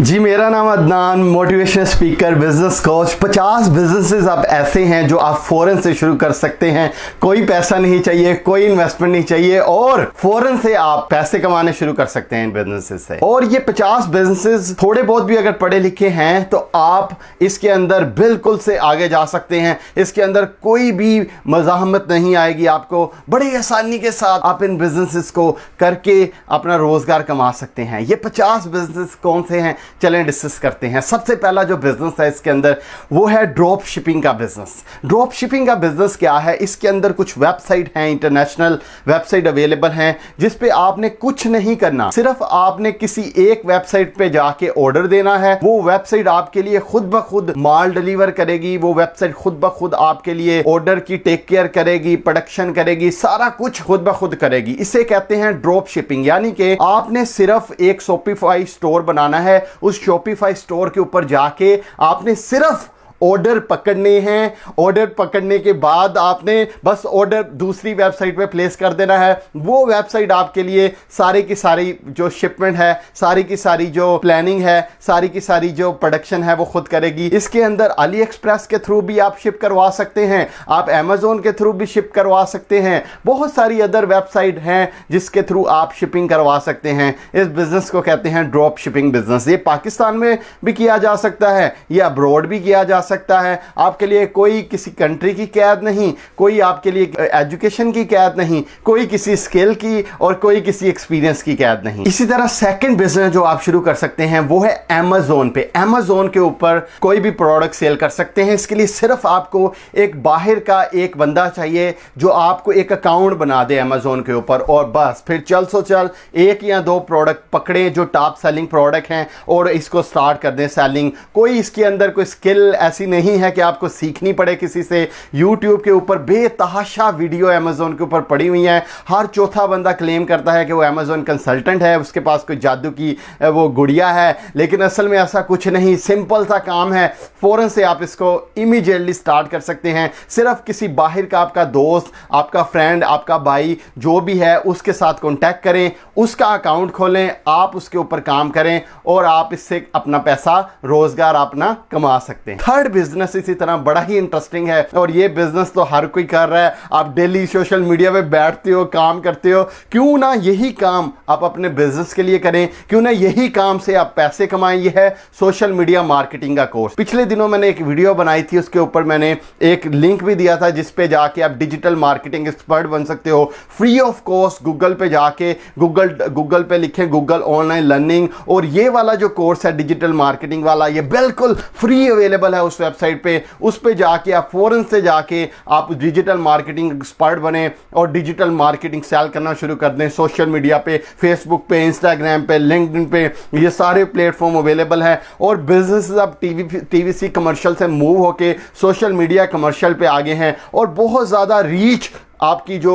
जी मेरा नाम Adnan motivational speaker business coach पचास बिजनेसेस आप ऐसे हैं जो आप फौरन से शुरू कर सकते हैं कोई पैसा नहीं चाहिए कोई इन्वेस्टमेंट नहीं चाहिए और फौरन से आप पैसे कमाने शुरू कर सकते हैं इन बिजनेसेस से और ये पचास बिजनेसेस थोड़े बहुत भी अगर पढ़े लिखे हैं तो आप इसके अंदर बिल्कुल से आगे जा सकते हैं इसके अंदर कोई भी मज़ामत नहीं आएगी आपको बड़ी आसानी के साथ आप इन बिजनेसिस को करके अपना रोजगार कमा सकते हैं ये पचास बिजनेस कौन से हैं चलें डिस्कस करते हैं सबसे पहला जो बिज़नेस है इसके अंदर वो है ड्रॉप शिपिंग का बिज़नेस ड्रॉप शिपिंग का बिज़नेस क्या है इसके अंदर कुछ वेबसाइट हैं इंटरनेशनल वेबसाइट अवेलेबल हैं जिस पे आपने कुछ नहीं करना सिर्फ आपने किसी एक वेबसाइट पे जाके ऑर्डर देना है वो वेबसाइट आपके लिए खुद ब खुद माल डिलीवर करेगी वो वेबसाइट खुद ब खुद आपके लिए ऑर्डर की टेक केयर करेगी प्रोडक्शन करेगी सारा कुछ खुद ब खुद करेगी इसे कहते हैं ड्रॉप शिपिंग यानी कि आपने सिर्फ एक सोपीफाई स्टोर बनाना है उस शॉपिफाई स्टोर के ऊपर जाके आपने सिर्फ ऑर्डर पकड़ने हैं ऑर्डर पकड़ने के बाद आपने बस ऑर्डर दूसरी वेबसाइट पे प्लेस कर देना है वो वेबसाइट आपके लिए सारे की सारी जो शिपमेंट है सारी की सारी जो प्लानिंग है सारी की सारी जो प्रोडक्शन है वो खुद करेगी इसके अंदर अली एक्सप्रेस के थ्रू भी आप शिप करवा सकते हैं आप अमेजोन के थ्रू भी शिप करवा सकते हैं बहुत सारी अदर वेबसाइट हैं जिसके थ्रू आप शिपिंग करवा सकते हैं इस बिज़नेस को कहते हैं ड्रॉप शिपिंग बिज़नेस ये पाकिस्तान में भी किया जा सकता है या अब्रॉड भी किया जा सकता है आपके लिए कोई किसी कंट्री की कैद नहीं कोई आपके लिए एजुकेशन की कैद नहीं कोई किसी स्किल की और कोई किसी एक्सपीरियंस की कैद नहीं इसी तरह सेकंड बिजनेस जो आप शुरू कर सकते हैं वो है एमेजोन पे एमेजोन के ऊपर कोई भी प्रोडक्ट सेल कर सकते हैं इसके लिए सिर्फ आपको एक बाहर का एक बंदा चाहिए जो आपको एक अकाउंट बना दे अमेजोन के ऊपर और बस फिर चल सो चल एक या दो प्रोडक्ट पकड़े जो टॉप सेलिंग प्रोडक्ट हैं और इसको स्टार्ट कर दें सेलिंग कोई इसके अंदर कोई स्किल ऐसी ऐसी नहीं है कि आपको सीखनी पड़े किसी से यूट्यूब के ऊपर बेतहाशा वीडियो अमेजोन के ऊपर पड़ी हुई हैं हर चौथा बंदा क्लेम करता है कि वो अमेजोन कंसल्टेंट है उसके पास कोई जादू की वो गुड़िया है लेकिन असल में ऐसा कुछ नहीं सिंपल सा काम है फ़ौरन से आप इसको इमीजिएटली स्टार्ट कर सकते हैं सिर्फ किसी बाहर का आपका दोस्त आपका फ्रेंड आपका भाई जो भी है उसके साथ कॉन्टैक्ट करें उसका अकाउंट खोलें आप उसके ऊपर काम करें और आप इससे अपना पैसा रोज़गार अपना कमा सकते हैं थर्ड बिजनेस इसी तरह बड़ा ही इंटरेस्टिंग है और ये बिजनेस तो हर कोई कर रहा है आप डेली सोशल मीडिया पे बैठते हो काम करते हो क्यों ना यही काम आप अपने बिजनेस के लिए करें क्यों ना यही काम से आप पैसे कमाएं ये है सोशल मीडिया मार्केटिंग का कोर्स पिछले दिनों मैंने एक वीडियो बनाई थी उसके ऊपर मैंने एक लिंक भी दिया था जिसपे जाके आप डिजिटल मार्केटिंग एक्सपर्ट बन सकते हो फ्री ऑफ कॉस्ट गूगल पे जाके गूगल गूगल पे लिखें गूगल ऑनलाइन लर्निंग और ये वाला जो कोर्स है डिजिटल मार्केटिंग वाला ये बिल्कुल फ्री अवेलेबल है उस वेबसाइट पे उस पर जाके आप फ़ौरन से जाके आप डिजिटल मार्केटिंग एक्सपर्ट बने और डिजिटल मार्केटिंग सेल करना शुरू कर दें सोशल मीडिया पे फेसबुक पे इंस्टाग्राम पे लिंकड पे ये सारे प्लेटफॉर्म अवेलेबल हैं और बिजनेस अब टी वी कमर्शियल से मूव होके सोशल मीडिया कमर्शियल पर आगे हैं और बहुत ज़्यादा रीच आपकी जो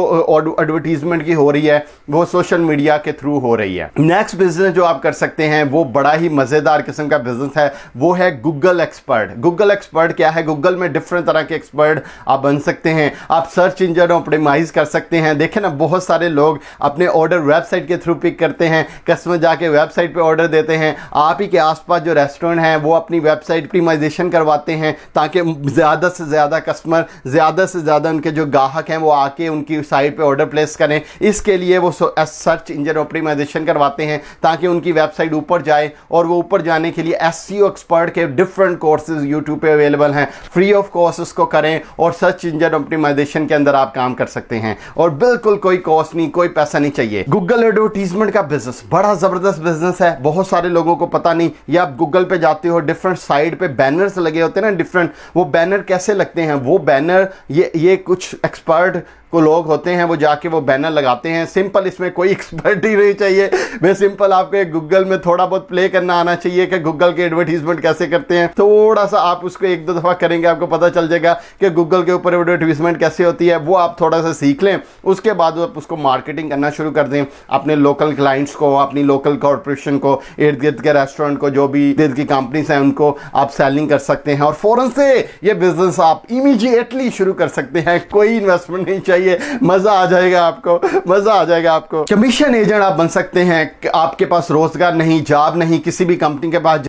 एडवर्टीजमेंट की हो रही है वो सोशल मीडिया के थ्रू हो रही है नेक्स्ट बिजनेस जो आप कर सकते हैं वो बड़ा ही मज़ेदार किस्म का बिजनेस है वो है गूगल एक्सपर्ट गूगल एक्सपर्ट क्या है गूगल में डिफरेंट तरह के एक्सपर्ट आप बन सकते हैं आप सर्च इंजन ऑप्टिमाइज कर सकते हैं देखें ना बहुत सारे लोग अपने ऑर्डर वेबसाइट के थ्रू पिक करते हैं कस्टमर जाके वेबसाइट पर ऑर्डर देते हैं आप ही के आसपास जो रेस्टोरेंट हैं वो अपनी वेबसाइट ऑप्टिमाइजेशन करवाते हैं ताकि ज़्यादा से ज़्यादा कस्टमर ज़्यादा से ज़्यादा उनके जो ग्राहक हैं वो आ आके उनकी साइट पे ऑर्डर प्लेस करें इसके लिए वो सर्च इंजन ऑप्टिमाइजेशन करवाते हैं ताकि उनकी वेबसाइट ऊपर जाए और वो ऊपर जाने के लिए एस एक्सपर्ट e के डिफरेंट कोर्सेज यूट्यूब पे अवेलेबल हैं फ्री ऑफ कॉस्ट उसको करें और सर्च इंजन ऑप्टिमाइजेशन के अंदर आप काम कर सकते हैं और बिल्कुल कोई कॉस्ट नहीं कोई पैसा नहीं चाहिए गूगल एडवर्टीजमेंट का बिजनेस बड़ा जबरदस्त बिजनेस है बहुत सारे लोगों को पता नहीं या आप गूगल पे जाते हो डिफरेंट साइड पे बैनर्स लगे होते हैं ना डिफरेंट वो बैनर कैसे लगते हैं वो बैनर ये ये कुछ एक्सपर्ट को लोग होते हैं वो जाके वो बैनर लगाते हैं सिंपल इसमें कोई एक्सपर्ट ही नहीं चाहिए मैं सिंपल आपको गूगल में थोड़ा बहुत प्ले करना आना चाहिए कि गूगल के एडवर्टीजमेंट कैसे करते हैं थोड़ा सा आप उसको एक दो दफ़ा करेंगे आपको पता चल जाएगा कि गूगल के ऊपर एडवर्टीजमेंट कैसे होती है वो आप थोड़ा सा सीख लें उसके बाद आप उसको मार्केटिंग करना शुरू कर दें अपने लोकल क्लाइंट्स को अपनी लोकल कॉरपोरेशन को इर्द गिर्द के रेस्टोरेंट को जो भी इर्द की कंपनीज हैं उनको आप सेलिंग कर सकते हैं और फ़ौरन से ये बिज़नेस आप इमीजिएटली शुरू कर सकते हैं कोई इन्वेस्टमेंट नहीं चाहिए जाइए मज़ा आ जाएगा आपको मज़ा आ जाएगा आपको कमीशन एजेंट आप बन सकते हैं आपके पास रोज़गार नहीं जॉब नहीं किसी भी कंपनी के पास